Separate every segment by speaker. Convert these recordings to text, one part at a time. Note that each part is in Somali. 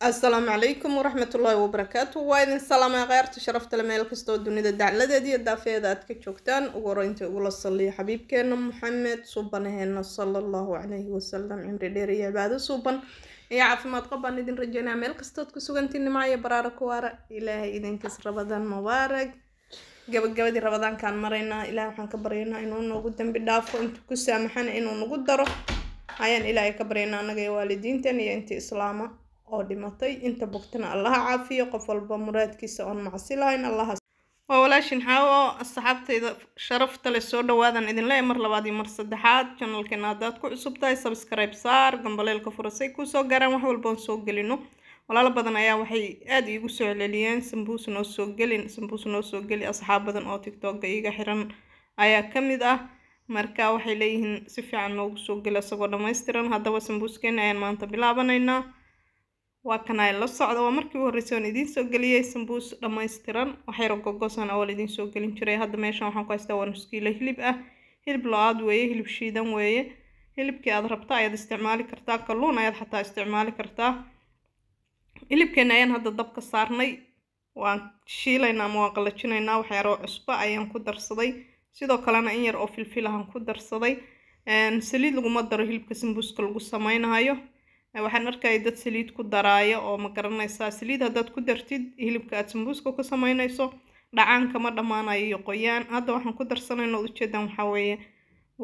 Speaker 1: assalaamu calaykum waraxmatullaahi wabarakaatu waa idin salaamay kheyrta sharafta meel kastoo dunida dacladeed iyo daafeeda aad ka joogtaan ugu horeynta ugula salliyo xabiibkeena maxamed suubanaheena sala allahu calayhi wasalam cimri dheer iyo cibaado suuban iyo caafimaad qabaan idin rajaynaa meel kastood ku sugantiin nimcayo baraarako waara ilaahay idinkas rabadaan mubaarag gabagabadii rabadaankaan maraynaa ilahay waxaan ka baryaynaa inuu noogu dambi dhaafo intuu ku saamaxana inuu nagu daro ayaan ilaahay ka baryaynaa annaga iyo waalidiintan iyo intii islaama oo dhimatay inta bogtana allaha caafiyo qof walba muraadkiisa oon macsi lahayn allaha waa walaashin xaawo asxaabtayda sharafta leh soo dhawaadan idinle leeyahay mar labaad iyo mar saddexaad janalkeena haddaad ku cusub tahay sabskraybe saar gambaleelka furasay kuusoo gaaraan wax walbaon soo gelino walaalo badan ayaa waxay aada iigu soo celceliyeen sambuus noo soo gelin sambuus noo soo geli asxaab badan oo tiktoka iga xiran ayaa ka mid ah marka waxay leeyihiin si fiican noogu soo geli isagoo dhammaystiran haddaba sambuuskeena ayaan maanta bilaabanaynaa waa kanaa la socda waa markii u horreysay waan idiin soo geliyey sambuus dhammaystiran waxyaro gogosan oo laidin soo gelin jiray hadda meeshan waxaan ku haystaa waa nus hilib ah hilib lo-aad weeye hilib shiidan weeye hilibkii aad rabta ayaad isticmaali kartaa kalluun ayaad xataa isticmaali kartaa hilibkeena ayaan hadda dabka saarnay waan shiilaynaa ama waan qallajinaynaa waxyaaroo cusbo ayaan ku darsaday sidoo kalena in yar oo filfil ahaan ku darsaday saliid laguma daro hilibka sambuuska lagu sameynayo waxaan arkaya dad saliid ku daraayo oo ma garanaysaa saliid haddaad ku dartid hilibka aad sambuuska ku samaynayso dhacaanka ma dhammaanayo iyo qoyaan hadda waxaan ku darsanayno ujeedan waxaa weeye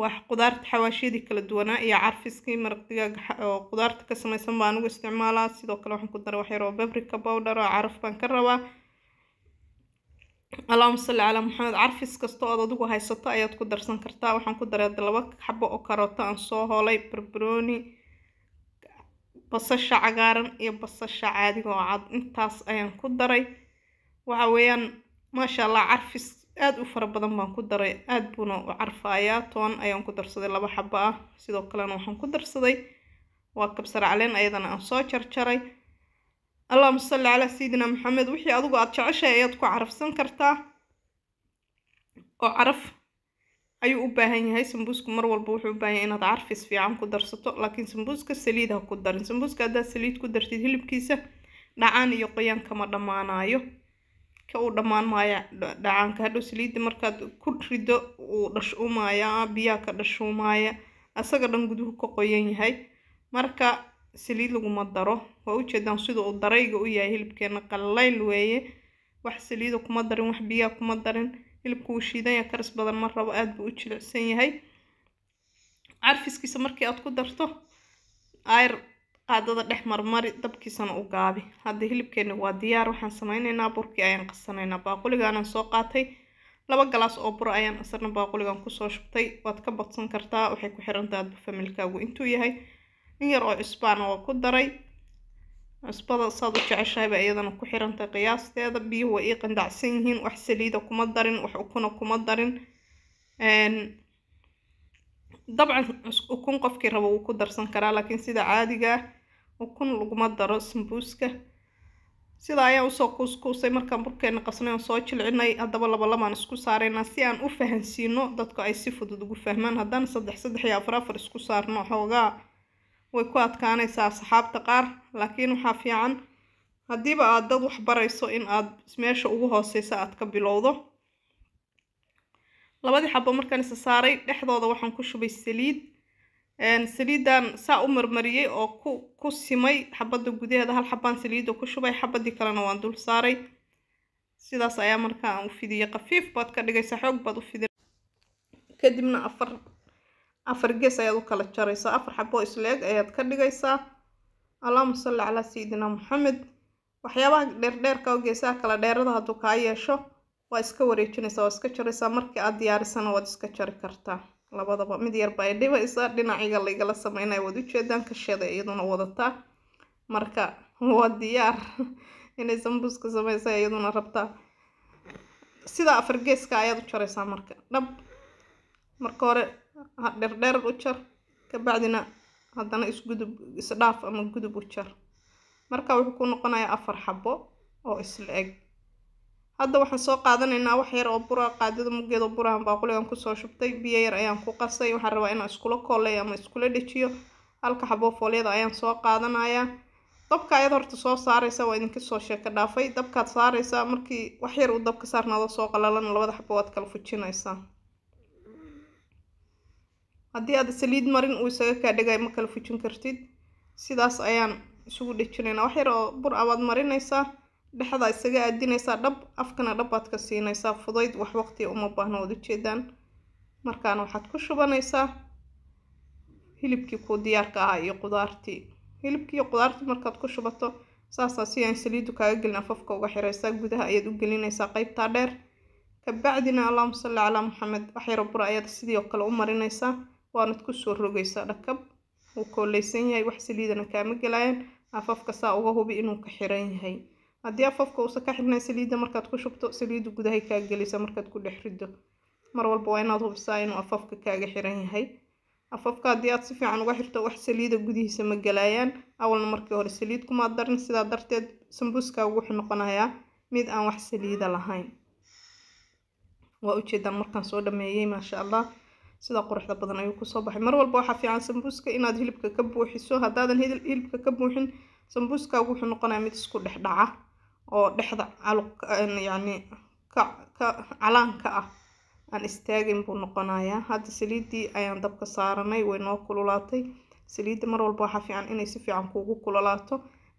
Speaker 1: wax qudaarta xawaashyadii kala duwanaa iyo carfiskii maraq digaaga oo qudaarta ka samaysan baa anigu isticmaalaa sidoo kale waxaan ku daray wax oo babrika bowdher oo caraf baan ka rabaa allahuma salli calaa maxamed carfis kasta ood adigu haysato ayaad ku darsan kartaa waxaan ku daray hadda laba xabo oo karooto aan soo holay barbarooni basasha cagaaran iyo basasha caadiga oo cad intaas ayaan ku daray waxa weeyaan maasha allah carfis aada u fara badan baan ku daray aad buuna u carfaayaa toon ayaan ku darsaday laba xaba ah sidoo kalena waxaan ku darsaday waa kabsar caleen ayadana aan soo jarjaray allahuma salli calaa sayidina maxamed wixii adigu aada jeceshahay ayaad ku carafsan kartaa oo caraf ayuu u baahan yahay sambuuska mar walba wuxuu u baahan yahay inaad carfis fiican ku darsato laakiin sambuuska saliid ha ku darin sambuuska haddaad saliid ku dartid hilibkiisa dhacaan iyo qoyaan kama dhammaanaayo ka uu dhammaan maaya dhacaanka hadhow saliidda markaad ku rido uu dhashuumaaya biyaa ka dhashumaaya asaga dhan guduhu ka qoyan yahay marka saliid laguma daro waa ujeedaan sida uu darayga u yahay hilibkeena qalayl weeye wax saliida kuma darin wax biyaha kuma darin hilibku wuu shiidan yahay karis badan ma rabo aada buu u jilicsan yahay carfiskiisa markii aada ku darto ayr qaadada dhex marmari dabkiisana u gaabi hadda hilibkeeni waa diyaar waxaan samaynaynaa burkii ayaan qasanaynaa baaquligaanaan soo qaatay laba galaas oo bur ayaan asarna baaquligan kusoo shubtay waad ka badsan kartaa waxay ku xirantahay adba familkaagu intuu yahay in yar oo cusbaana waa ku daray cusbada saad u jeceshahayba iyadana ku xiranta qiyaasteeda biyuhu way ii qandacsan yihiin wax saliida kuma darin wax ukuna kuma darin dabcan ukun qofkii rabo wuu ku darsan karaa laakiin sida caadiga ah ukun laguma daro sambuuska sidaa ayaa usoo kuuskuusay markaan burkeena qasnay oon soo jilcinay haddaba labalamaan isku saaraynaa si aan u fahansiino dadku ay si fudud ugu fahmaan haddaan saddex saddex iyo afar afar isku saarno xoogaa way ku adkaanaysaa asxaabta qaar laakiin waxaa fiican haddiiba aada dad wax barayso in aada meesha ugu hooseysa aada ka bilowdo labadii xabo markaan isa saaray dhexdooda waxaan ku shubay saliid saliiddan saa u marmariyey oo ku ku simay xabadda gudaheeda hal xabaan saliidda ku shubay xabadii kalena waan dul saaray sidaas ayaa markaa aan u fidiyey qafiif baad ka dhigaysaa xoog baad u fidi kadibna afar afar gees ayaad u kala jaraysaa afar xaboo isleeg ayaad ka dhigaysaa allahuma salli calaa sayidinaa maxamed waxyaabaha dheerdheerka oo geesaha kala dheerada hadduu kaa yeesho waa iska wareejinaysaa waa iska jaraysaa markii aad diyaarisana waad iska jari kartaa labadaba mid yarba ay dhibaysaa dhinaciga laygala sameynaya waad ujeedaan kasheeda iyaduna wadataa marka waa diyaar inay sambuuska sameysa iyaduna rabtaa sidaa afar geeska ayaad u jaraysaa marka dhab marka hore ha dherdheer u jar kabacdina haddana isgudub isdhaaf ama gudub u jar marka wuxuu ku noqonayaa afar xabo oo isla eg hadda waxaan soo qaadanaynaa wax yar oo bura ah, qaadada muggeed oo burahan baaquligan kusoo shubtay biyo yar ayaan ku qasay waxaan rabaa inaan iskula kooleeyo ama iskula dhejiyo halka xaboo foolyada ayaan soo qaadanayaa dabka ayad horta soo saaraysa waa idinka soo sheeka dhaafay dabkaad saaraysaa markii wax yar uu dabka saarnaado soo qalalana labada xabo waad kala fujinaysaa haddii aad saliid marin uu isaga kaa dhegay ma kala fujin kartid sidaas ayaan isugu dhejinaynaa wax yar oo bur abaad ah marinaysaa dhexda isaga aadinaysaa dhab afkana dhabaad ka siinaysaa fudayd wax waqtiga uma baahno waad ujeedaan markaana waxaad ku shubanaysaa hilibkii kuu diyaarka ahaa iyo qudaartii hilibkii iyo qudaartii markaad ku shubato saasaa si aan saliidu kaaga gelin afafka uga xiraysaa gudaha ayaad u gelinaysaa qeybtaa dheer kabacdina allahuma salli calaa muxamed waxyaro bura ayaad sidii oo kale u marinaysaa waanad kusoo rogaysaa dhakab wuu kooleysan yahay wax saliidana kaama galayaan afafka saa uga hubi inuu ka xiran yahay haddii afafka uusa ka xirnayn saliidda markaad ku shubto saliidda gudahay kaa gelaysa markaad ku dhex rido mar walba waa inaad hubisaa inuu afafka kaaga xiran yahay afafka haddii aad si fiican uga xirto wax saliida gudihiisa ma galaayaan awalna markii hore saliid kumaad darin sidaa darteed sambuuskaagu wuxuu noqonayaa mid aan wax saliida lahayn waa ujeedaan markaan soo dhameeyey maasha allah sida quruxda badan ayuu kusoo baxay mar walba waxaa fiican sambuuska inaad hilibka ka buuxiso haddaadan hilibka ka buuxin sambuuskaagu wuxuu noqonayaa mid isku dhexdhaca oo dhexda yani calaanka ah aan istaagin buu noqonayaa hadda saliidii ayaan dabka saaranay way noo kululaatay saliidda mar walba waxaa fiican inay si fiican kuugu kululaato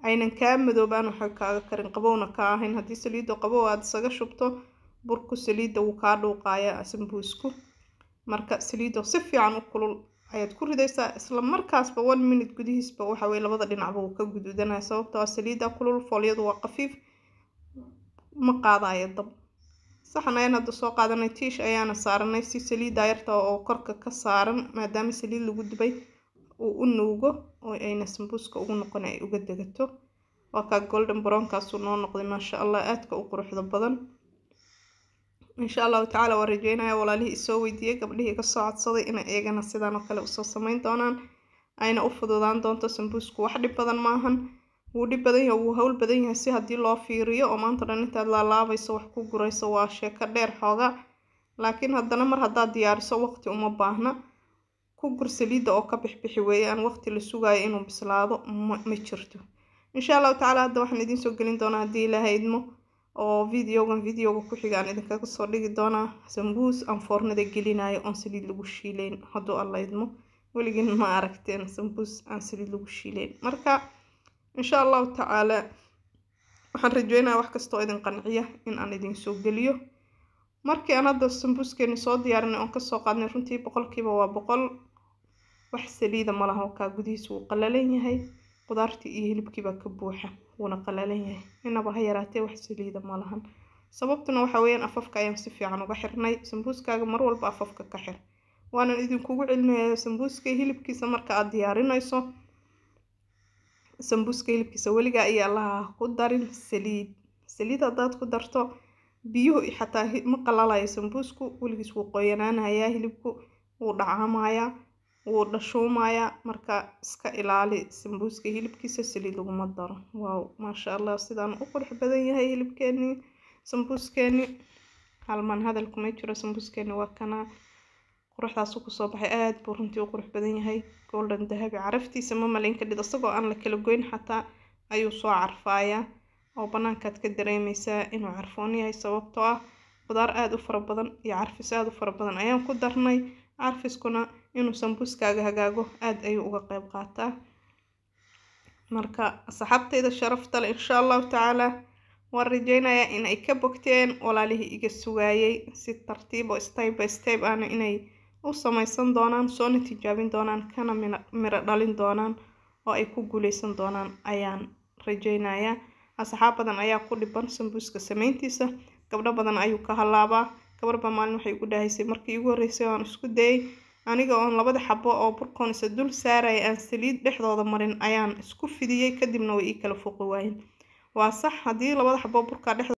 Speaker 1: aynan kaa madoobaan waxa kaaga karin qabowna kaa ahayn haddii saliidda qabow aada isaga shubto burku saliidda wuu kaa dhuuqayaa sambuusku marka saliidoo si fiican u kulul ayaad ku ridaysaa isla markaasba one minute gudihiisba waxa weye labada dhinacba uu ka guduudanaya sababtoo ah saliidda kulul foolyadu waa qafiif ma qaadaayo dab saxan ayaan soo qaadanay tiish ayaana saaranay si saliidda yarta oo korka ka saaran maadaama saliid lagu dubay uu u nuugo oo ayna sambuuska ugu noqon ay uga degato waa kaa golden brownkaasu noo noqday maasha allah aadka u quruxda badan insha allahu tacaala waa rajeynaya walaalihii isoo weydiiyey gabdhihii kasoo codsaday inay eegana sidaan oo kale usoo samayn doonaan ayna u fududaan doonto sambuusku wax dhib badan maahan wuu dhib badan yahay wuu hawl badan yahay si haddii loo fiiriyo oo maanta dhan intaad laalaabayso wax ku gurayso waa sheeko dheer xooga laakiin haddana mar haddaad diyaariso waqti uma baahna ku gur saliidda oo ka bixbixi weeye aan waqti la sugayo inuu bislaado ma jirto insha allahu tacaala hadda waxaan idiin soo gelin doonaa haddii oo videogan videoga ku-xigaan idinkaga soo dhigi doonaa sambuus aan foornada gelinayo oon saliid lagu shiileyn haduu hadduu idmo weligiin ma aragteen sambuus aan saliid lagu shiileyn marka insha allahu tacaala waxaan rajeynayaa wax kastoo idin qanciya in aan idin soo geliyo markii aan hadda sambuuskeeni soo diyaarinay oon kasoo qaadnay runtii boqolkiiba waa boqol wax saliida malaha kaa gudihiisa wuu qalalan yahay qudaartii iyo hilibkiibaa ka buuxa wuuna qalalan yahay inaba ha yaraatee wax saliida ma lahan sababtuna waxa weyaan afafka ayaan si fiican uga xirnay sambuuskaaga mar walba afafka ka xir waanan idinkugu celinayaa sambuuska hilibkiisa marka aad diyaarinayso sambuuska hilibkiisa weligaa iyo allaha ku darin saliid saliid haddaad ku darto biyuhu xataa ma qalalayo sambuusku weligiis wuu qoyanaanayaa hilibku wuu dhacaamayaa wuu dhashuumayaa marka iska ilaali sambuuska hilibkiisa saliid laguma daro waaw maasha allah sidaan u qurux badan yahay hilibkeeni sambuuskeeni halmaan hadal kuma jiro sambuuskeeni waa kana quruxdaasu kusoo baxay aada buu runtii u qurux badan yahay golden dahabi caraftiisa ma malayn ka dhid isagoo aan la kala goyn xataa ayuu soo carfaayaa oo banaankaad ka dareemaysaa inuu carfoon yahay sababtoo ah qudaar aada u fara badan iyo carfis aada u fara badan ayaan ku darnay carfiskuna inuu sambuuskaaga hagaago aad ayuu uga qayb qaataa marka asxaabtayda sharafta leh insha allahu tacaala waan rajeynayaa inay ka bogteen walaalihii iga sugaayey si tartiibo stayb by stayb ahna inay u samaysan doonaan soona tijaabin doonaan kana miro dhalin doonaan oo ay ku guuleysan doonaan ayaan rajeynayaa asxaab badan ayaa ku dhiban sambuuska samayntiisa gabdho badan ayuu ka hallaabaa gabar baa maalin waxay ugu dhahaysay markii igu horreysay waan isku dayey Aniga oon labada xabo oo popcorn dul saaraya aan saliid dhexdooda marin ayaan isku fidiyey kadibna way ii kala foqi waayeen. Waa sax haddii labada xabo burka dhexdooda.